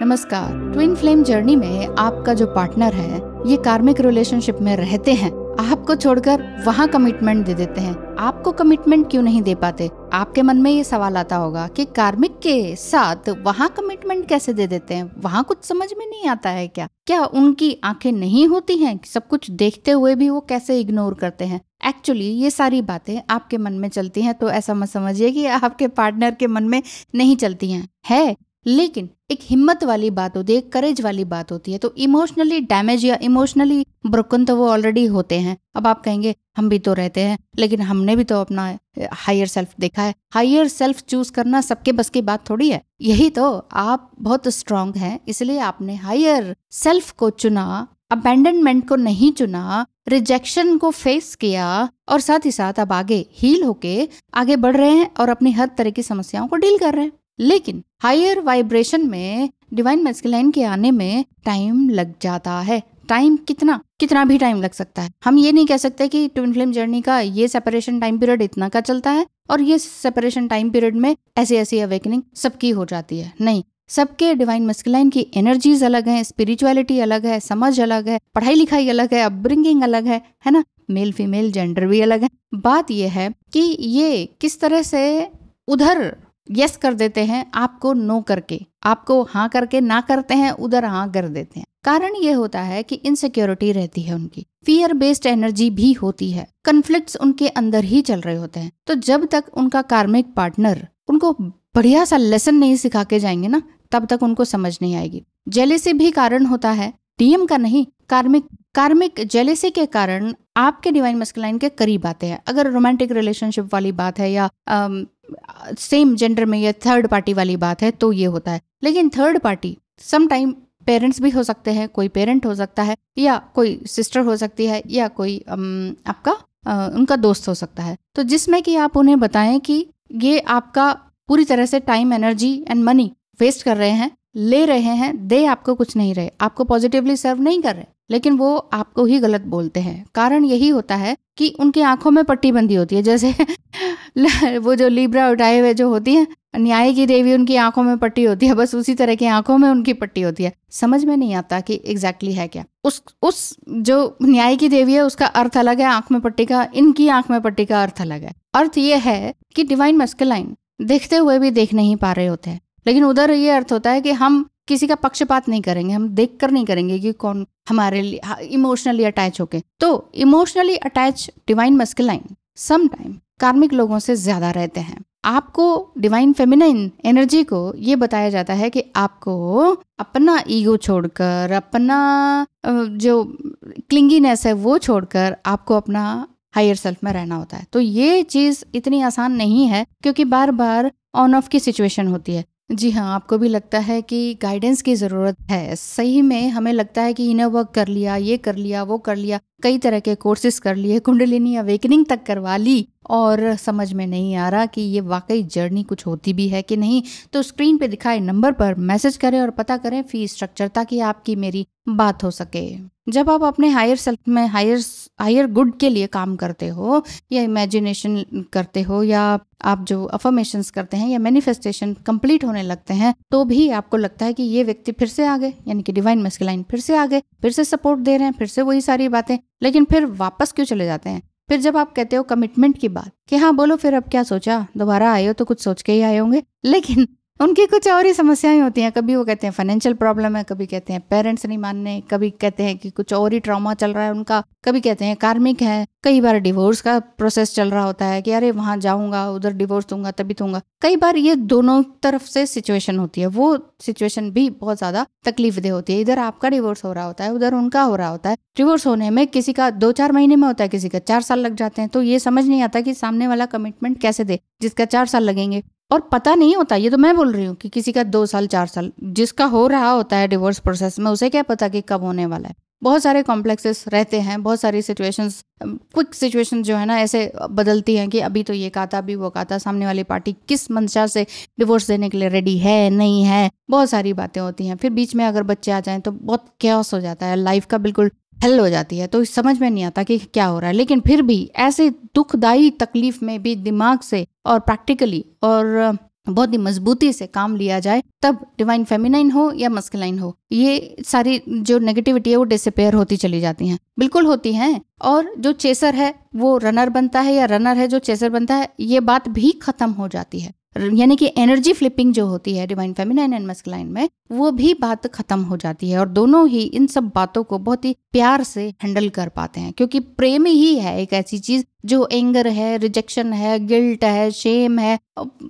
नमस्कार twin flame journey में आपका जो पार्टनर है ये कार्मिक रिलेशनशिप में रहते हैं आपको छोड़कर वहाँ कमिटमेंट दे देते हैं आपको कमिटमेंट क्यों नहीं दे पाते आपके मन में ये सवाल आता होगा कि कार्मिक के साथ वहाँ कमिटमेंट कैसे दे देते हैं वहाँ कुछ समझ में नहीं आता है क्या क्या उनकी आंखें नहीं होती हैं सब कुछ देखते हुए भी वो कैसे इग्नोर करते हैं एक्चुअली ये सारी बातें आपके मन में चलती हैं तो ऐसा मत समझिए कि आपके पार्टनर के मन में नहीं चलती हैं है लेकिन एक हिम्मत वाली बात होती है करेज वाली बात होती है तो इमोशनली डैमेज या इमोशनली ब्रोकन तो वो ऑलरेडी होते हैं अब आप कहेंगे हम भी तो रहते हैं लेकिन हमने भी तो अपना हायर सेल्फ देखा है हायर सेल्फ चूज करना सबके बस की बात थोड़ी है यही तो आप बहुत स्ट्रांग हैं इसलिए आपने हायर सेल्फ को चुना अबेंडनमेंट को नहीं चुना रिजेक्शन को फेस किया और साथ ही साथ अब आगे हील होके आगे बढ़ रहे हैं और अपनी हर तरह की समस्याओं को डील कर रहे हैं लेकिन हायर वाइब्रेशन में डिवाइन मेस्किलाइन के आने में टाइम लग जाता है टाइम कितना कितना भी टाइम लग सकता है हम ये नहीं कह सकते कि ट्विन फ्लेम जर्नी का ये सेपरेशन टाइम पीरियड इतना का चलता है और ये सेपरेशन टाइम पीरियड में ऐसी ऐसी अवेकनिंग सबकी हो जाती है नहीं सबके डिवाइन मस्किलाइन की एनर्जीज अलग हैं स्पिरिचुअलिटी अलग है समझ अलग है पढ़ाई लिखाई अलग है अपब्रिंगिंग अलग है है ना मेल फीमेल जेंडर भी अलग है बात यह है कि ये किस तरह से उधर यस कर देते हैं आपको नो करके आपको हाँ करके ना करते हैं उधर हाँ कर देते हैं कारण ये होता है कि इनसिक्योरिटी रहती है उनकी फियर बेस्ड एनर्जी भी होती है कन्फ्लिक्ट्स उनके अंदर ही चल रहे होते हैं तो जब तक उनका कार्मिक पार्टनर उनको बढ़िया सा लेसन नहीं सिखा के जाएंगे ना तब तक उनको समझ नहीं आएगी जेलेसी भी कारण होता है डीएम का नहीं कार्मिक कार्मिक जेलेसी के कारण आपके डिवाइन मस्कलाइन के करीब आते हैं अगर रोमांटिक रिलेशनशिप वाली बात है या सेम जेंडर में या थर्ड पार्टी वाली बात है तो ये होता है लेकिन थर्ड पार्टी समटाइम पेरेंट्स भी हो सकते हैं कोई पेरेंट हो सकता है या कोई सिस्टर हो सकती है या कोई अम, आपका आ, उनका दोस्त हो सकता है तो जिसमें कि आप उन्हें बताएं कि ये आपका पूरी तरह से time energy and money waste कर रहे हैं ले रहे हैं दे आपको कुछ नहीं रहे आपको पॉजिटिवली सर्व नहीं कर रहे लेकिन वो आपको ही गलत बोलते हैं कारण यही होता है कि उनकी आंखों में पट्टी बंदी होती है जैसे वो जो लीब्रा उठाए हुए जो होती है न्याय की देवी उनकी आंखों में पट्टी होती है बस उसी तरह की आंखों में उनकी पट्टी होती है समझ में नहीं आता कि एग्जैक्टली exactly है क्या उस उस जो न्याय की देवी है उसका अर्थ अलग है आंख में पट्टी का इनकी आंख में पट्टी का अर्थ अलग है अर्थ ये है कि डिवाइन मस्कलाइन देखते हुए भी देख नहीं पा रहे होते हैं लेकिन उधर ये अर्थ होता है कि हम किसी का पक्षपात नहीं करेंगे हम देख कर नहीं करेंगे कि कौन हमारे लिए इमोशनली हाँ, अटैच होके तो emotionally attach divine masculine sometime karmic लोगों से ज्यादा रहते हैं आपको डिवाइन फेमिनाइन एनर्जी को ये बताया जाता है कि आपको अपना ईगो छोड़कर अपना जो क्लिंगीनेस है वो छोड़कर आपको अपना हायर सेल्फ में रहना होता है तो ये चीज़ इतनी आसान नहीं है क्योंकि बार बार ऑन ऑफ की सिचुएशन होती है जी हाँ आपको भी लगता है कि गाइडेंस की ज़रूरत है सही में हमें लगता है कि इन्हें वर्क कर लिया ये कर लिया वो कर लिया कई तरह के कोर्सेज कर लिए कुंडलिनी अवेकनिंग तक करवा ली और समझ में नहीं आ रहा कि ये वाकई जर्नी कुछ होती भी है कि नहीं तो स्क्रीन पे दिखाए नंबर पर मैसेज करें और पता करें फ़ीस स्ट्रक्चर ताकि आपकी मेरी बात हो सके जब आप अपने हायर सेल्फ में हायर हायर गुड के लिए काम करते हो या इमेजिनेशन करते हो या आप जो अफर्मेशन करते हैं या मैनिफेस्टेशन कंप्लीट होने लगते हैं तो भी आपको लगता है कि ये व्यक्ति फिर से आ गए यानी कि डिवाइन मस्किलाइन फिर से आ गए फिर से सपोर्ट दे रहे हैं फिर से वही सारी बातें लेकिन फिर वापस क्यों चले जाते हैं फिर जब आप कहते हो कमिटमेंट की बात कि हाँ बोलो फिर अब क्या सोचा दोबारा आए हो तो कुछ सोच के ही आए होंगे लेकिन उनकी कुछ और ही समस्याएं होती हैं कभी वो कहते हैं फाइनेंशियल प्रॉब्लम है कभी कहते हैं पेरेंट्स नहीं मानने कभी कहते हैं कि कुछ और ही ट्रॉमा चल रहा है उनका कभी कहते हैं कार्मिक है कई बार डिवोर्स का प्रोसेस चल रहा होता है कि अरे वहाँ जाऊंगा उधर डिवोर्स दूंगा तभी दूंगा कई बार ये दोनों तरफ से सिचुएशन होती है वो सिचुएशन भी बहुत ज़्यादा तकलीफ दे होती है इधर आपका डिवोर्स हो रहा होता है उधर उनका हो रहा होता है डिवोर्स होने में किसी का दो चार महीने में होता है किसी का चार साल लग जाते हैं तो ये समझ नहीं आता कि सामने वाला कमिटमेंट कैसे दे जिसका चार साल लगेंगे और पता नहीं होता ये तो मैं बोल रही हूँ कि किसी का दो साल चार साल जिसका हो रहा होता है डिवोर्स प्रोसेस में उसे क्या पता कि कब होने वाला है बहुत सारे कॉम्प्लेक्सेस रहते हैं बहुत सारी सिचुएशंस क्विक सिचुएशन जो है ना ऐसे बदलती हैं कि अभी तो ये कहा था अभी वो कहा था सामने वाली पार्टी किस मंशा से डिवोर्स देने के लिए रेडी है नहीं है बहुत सारी बातें होती हैं फिर बीच में अगर बच्चे आ जाएं तो बहुत क्यास हो जाता है लाइफ का बिल्कुल हल हो जाती है तो समझ में नहीं आता कि क्या हो रहा है लेकिन फिर भी ऐसे दुखदाई तकलीफ में भी दिमाग से और प्रैक्टिकली और बहुत ही मजबूती से काम लिया जाए तब डिवाइन फेमिनाइन हो या मस्किलाइन हो ये सारी जो नेगेटिविटी है वो डिसपेयर होती चली जाती हैं बिल्कुल होती हैं और जो चेसर है वो रनर बनता है या रनर है जो चेसर बनता है ये बात भी खत्म हो जाती है यानी कि एनर्जी फ्लिपिंग जो होती है डिवाइन फेमिनाइन एंड मस्कलाइन में वो भी बात खत्म हो जाती है और दोनों ही इन सब बातों को बहुत ही प्यार से हैंडल कर पाते हैं क्योंकि प्रेम ही है एक ऐसी चीज जो एंगर है रिजेक्शन है गिल्ट है शेम है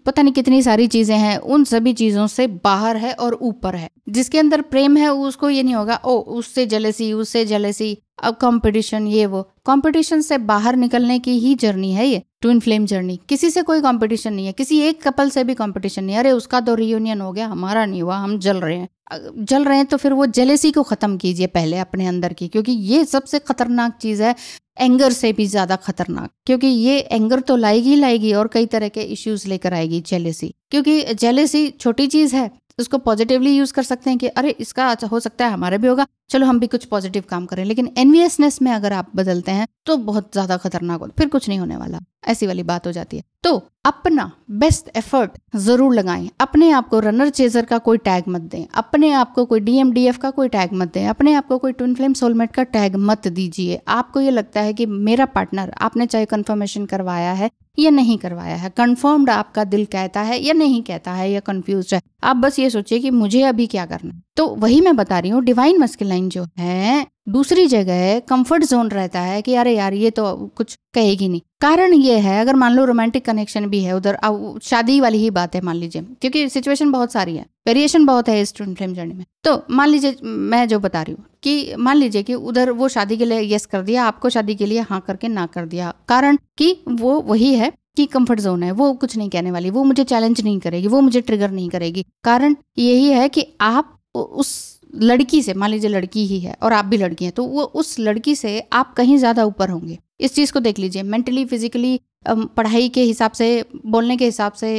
पता नहीं कितनी सारी चीजें हैं उन सभी चीजों से बाहर है और ऊपर है जिसके अंदर प्रेम है उसको ये नहीं होगा ओ उससे जलेसी उससे जलेसी अब कंपटीशन ये वो कंपटीशन से बाहर निकलने की ही जर्नी है ये ट्विन फ्लेम जर्नी किसी से कोई कंपटीशन नहीं है किसी एक कपल से भी कंपटीशन नहीं है अरे उसका तो रियूनियन हो गया हमारा नहीं हुआ हम जल रहे हैं जल रहे हैं तो फिर वो जेलेसी को ख़त्म कीजिए पहले अपने अंदर की क्योंकि ये सबसे खतरनाक चीज़ है एंगर से भी ज़्यादा खतरनाक क्योंकि ये एंगर तो लाएगी लाएगी और कई तरह के इश्यूज लेकर आएगी जेलेसी क्योंकि जेलेसी छोटी चीज़ है उसको पॉजिटिवली यूज़ कर सकते हैं कि अरे इसका अच्छा हो सकता है हमारे भी होगा चलो हम भी कुछ पॉजिटिव काम करें लेकिन एनवीएसनेस में अगर आप बदलते हैं तो बहुत ज़्यादा खतरनाक हो फिर कुछ नहीं होने वाला ऐसी वाली बात हो जाती है तो अपना बेस्ट एफर्ट जरूर लगाएं अपने आप को रनर चेजर का कोई टैग मत दें अपने आप को कोई डीएमडीएफ का कोई टैग मत दें अपने आप को कोई ट्विन फ्लेम सोलमेट का टैग मत दीजिए आपको ये लगता है कि मेरा पार्टनर आपने चाहे कन्फर्मेशन करवाया है या नहीं करवाया है कन्फर्म्ड आपका दिल कहता है या नहीं कहता है या कन्फ्यूज है आप बस ये सोचिए कि मुझे अभी क्या करना है तो वही मैं बता रही हूँ डिवाइन मस्किलाइन जो है दूसरी जगह कंफर्ट जोन रहता है कि अरे यार ये तो कुछ कहेगी नहीं कारण ये है अगर मान लो रोमांटिक कनेक्शन भी है उधर शादी वाली ही बात है मान लीजिए क्योंकि सिचुएशन बहुत सारी है वेरिएशन बहुत है स्टूडेंट फ्लेम जर्नी में तो मान लीजिए मैं जो बता रही हूँ कि मान लीजिए कि उधर वो शादी के लिए यस कर दिया आपको शादी के लिए हाँ करके ना कर दिया कारण कि वो वही है कि कंफर्ट जोन है वो कुछ नहीं कहने वाली वो मुझे चैलेंज नहीं करेगी वो मुझे ट्रिगर नहीं करेगी कारण यही है कि आप उस लड़की से मान लीजिए लड़की ही है और आप भी लड़की हैं तो वो उस लड़की से आप कहीं ज़्यादा ऊपर होंगे इस चीज़ को देख लीजिए मेंटली फिजिकली पढ़ाई के हिसाब से बोलने के हिसाब से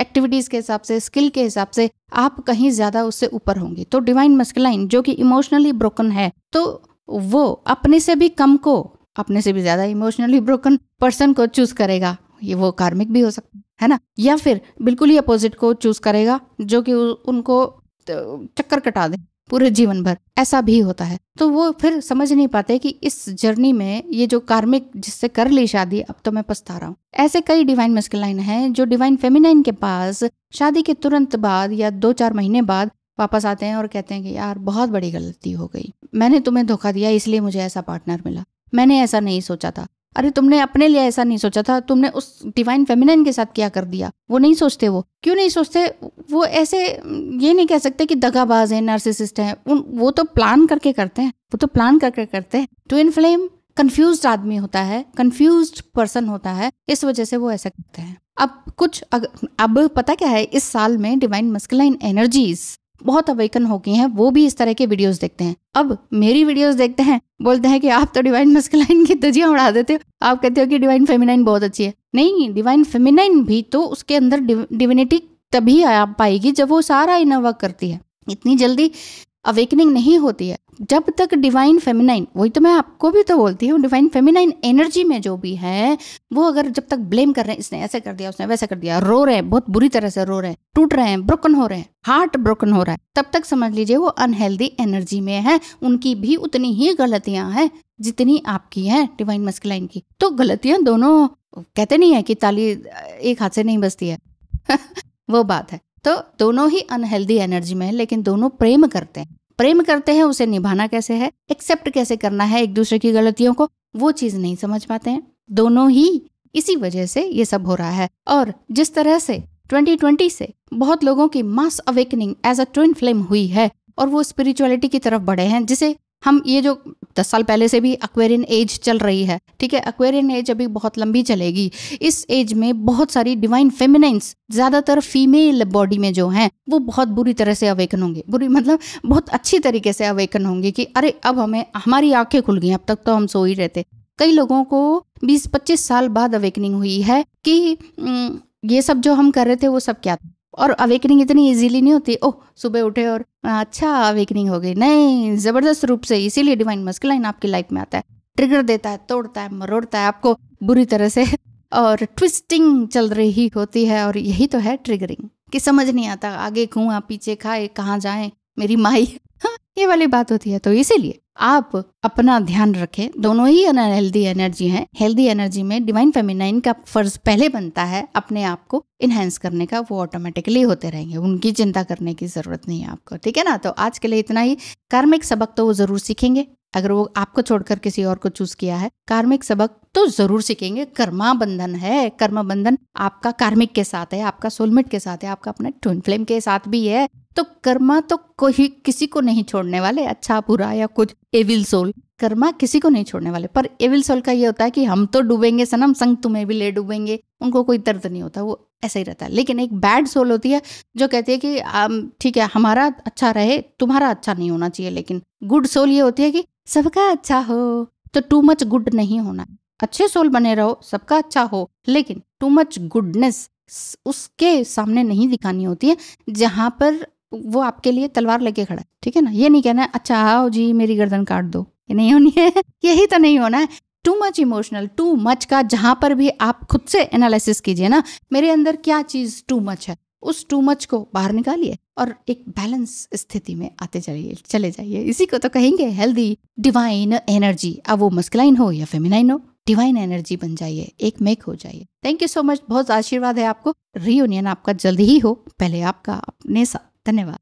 एक्टिविटीज़ के हिसाब से स्किल के हिसाब से आप कहीं ज़्यादा उससे ऊपर होंगे तो डिवाइन मस्कलाइन जो कि इमोशनली ब्रोकन है तो वो अपने से भी कम को अपने से भी ज़्यादा इमोशनली ब्रोकन पर्सन को चूज करेगा ये वो कार्मिक भी हो सकता है ना या फिर बिल्कुल ही अपोजिट को चूज करेगा जो कि उनको तो चक्कर कटा दें पूरे जीवन भर ऐसा भी होता है तो वो फिर समझ नहीं पाते कि इस जर्नी में ये जो कार्मिक जिससे कर ली शादी अब तो मैं पछता रहा हूँ ऐसे कई डिवाइन मस्किलाइन हैं जो डिवाइन फेमिनाइन के पास शादी के तुरंत बाद या दो चार महीने बाद वापस आते हैं और कहते हैं कि यार बहुत बड़ी गलती हो गई मैंने तुम्हें धोखा दिया इसलिए मुझे ऐसा पार्टनर मिला मैंने ऐसा नहीं सोचा था अरे तुमने अपने लिए ऐसा नहीं सोचा था तुमने उस डिवाइन फेमिनिन के साथ क्या कर दिया वो नहीं सोचते वो क्यों नहीं सोचते वो ऐसे ये नहीं कह सकते कि दगाबाज है नर्सिसिस्ट है उन वो तो प्लान करके करते हैं वो तो प्लान करके करते हैं टू इन फ्लेम कन्फ्यूज आदमी होता है कन्फ्यूज पर्सन होता है इस वजह से वो ऐसा करते हैं अब कुछ अग, अब पता क्या है इस साल में डिवाइन मस्कुलाइन एनर्जीज बहुत अवेकन हो गई हैं वो भी इस तरह के वीडियोस देखते हैं अब मेरी वीडियोस देखते हैं बोलते हैं कि आप तो डिवाइन मस्कलाइन की तजिया उड़ा देते हो आप कहते हो कि डिवाइन फेमिनाइन बहुत अच्छी है नहीं डिवाइन फेमिनाइन भी तो उसके अंदर डिविनिटी तभी आ पाएगी जब वो सारा इनर करती है इतनी जल्दी अवेकनिंग नहीं होती है जब तक डिवाइन फेमिनाइन वही तो मैं आपको भी तो बोलती हूँ डिवाइन फेमिनाइन एनर्जी में जो भी है वो अगर जब तक ब्लेम कर रहे हैं इसने ऐसे कर दिया उसने वैसे कर दिया रो रहे हैं बहुत बुरी तरह से रो रहे हैं टूट रहे हैं ब्रोकन हो रहे हैं हार्ट ब्रोकन हो रहा है तब तक समझ लीजिए वो अनहेल्दी एनर्जी में है उनकी भी उतनी ही गलतियां हैं जितनी आपकी है डिवाइन मस्किलाइन की तो गलतियां दोनों कहते नहीं है कि ताली एक हाथ से नहीं बचती है वो बात है तो दोनों ही अनहेल्दी एनर्जी में है लेकिन दोनों प्रेम करते हैं प्रेम करते हैं उसे निभाना कैसे है एक्सेप्ट कैसे करना है एक दूसरे की गलतियों को वो चीज़ नहीं समझ पाते हैं दोनों ही इसी वजह से ये सब हो रहा है और जिस तरह से 2020 से बहुत लोगों की mass awakening as a twin flame हुई है और वो स्पिरिचुअलिटी की तरफ बढ़े हैं जिसे हम ये जो दस साल पहले से भी अक्वेरियन एज चल रही है ठीक है अक्वेरियन एज अभी बहुत लंबी चलेगी इस एज में बहुत सारी डिवाइन फेमिनाइंस ज़्यादातर फीमेल बॉडी में जो है वो बहुत बुरी तरह से अवेकन होंगे बुरी मतलब बहुत अच्छी तरीके से अवेकन होंगे कि अरे अब हमें हमारी आंखें खुल गई अब तक तो हम सो ही रहते कई लोगों को 20-25 साल बाद अवेकनिंग हुई है कि ये सब जो हम कर रहे थे वो सब क्या था और अवेकनिंग इतनी इजीली नहीं होती ओह सुबह उठे और हाँ, अच्छा अवेकनिंग हो गई नहीं ज़बरदस्त रूप से इसीलिए डिवाइन मस्कुलाइन आपकी लाइफ में आता है ट्रिगर देता है तोड़ता है मरोड़ता है आपको बुरी तरह से और ट्विस्टिंग चल रही होती है और यही तो है ट्रिगरिंग कि समझ नहीं आता आगे कुआ पीछे खाए कहाँ जाए मेरी माई हाँ, ये वाली बात होती है तो इसीलिए आप अपना ध्यान रखें दोनों ही अनहेल्दी एनर्जी हैं हेल्दी एनर्जी में डिवाइन फेमिनाइन का फर्ज पहले बनता है अपने आप को इन्हेंस करने का वो ऑटोमेटिकली होते रहेंगे उनकी चिंता करने की ज़रूरत नहीं है आपको ठीक है ना तो आज के लिए इतना ही कार्मिक सबक तो वो ज़रूर सीखेंगे अगर वो आपको छोड़कर किसी और को चूज किया है कार्मिक सबक तो जरूर सीखेंगे कर्मा बंधन है कर्म बंधन आपका कार्मिक के साथ है आपका सोलमेट के साथ है आपका अपने ट्विन फ्लेम के साथ भी है तो कर्मा तो कोई किसी को नहीं छोड़ने वाले अच्छा बुरा या कुछ एविल सोल कर्मा किसी को नहीं छोड़ने वाले पर एविल सोल का ये होता है कि हम तो डूबेंगे सनम संग तुम्हें भी ले डूबेंगे उनको कोई दर्द नहीं होता वो ऐसा ही रहता है लेकिन एक बैड सोल होती है जो कहती है कि ठीक है हमारा अच्छा रहे तुम्हारा अच्छा नहीं होना चाहिए लेकिन गुड सोल ये होती है कि सबका अच्छा हो तो टू मच गुड नहीं होना अच्छे सोल बने रहो सबका अच्छा हो लेकिन टू मच गुडनेस उसके सामने नहीं दिखानी होती है जहाँ पर वो आपके लिए तलवार लेके खड़ा है ठीक है ना ये नहीं कहना है अच्छा आओ जी मेरी गर्दन काट दो ये नहीं होनी है यही तो नहीं होना है too much emotional too much का जहां पर भी आप खुद से एनालिसिस कीजिए ना मेरे अंदर क्या चीज़ टू मच है उस टू मच को बाहर निकालिए और एक बैलेंस स्थिति में आते चलिए चले जाइए इसी को तो कहेंगे हेल्दी डिवाइन एनर्जी अब वो मस्कलाइन हो या फेमिनाइन हो डिवाइन एनर्जी बन जाइए एक मेक हो जाइए थैंक यू सो मच बहुत आशीर्वाद है आपको रियूनियन आपका जल्द ही हो पहले आपका अपने साथ धन्यवाद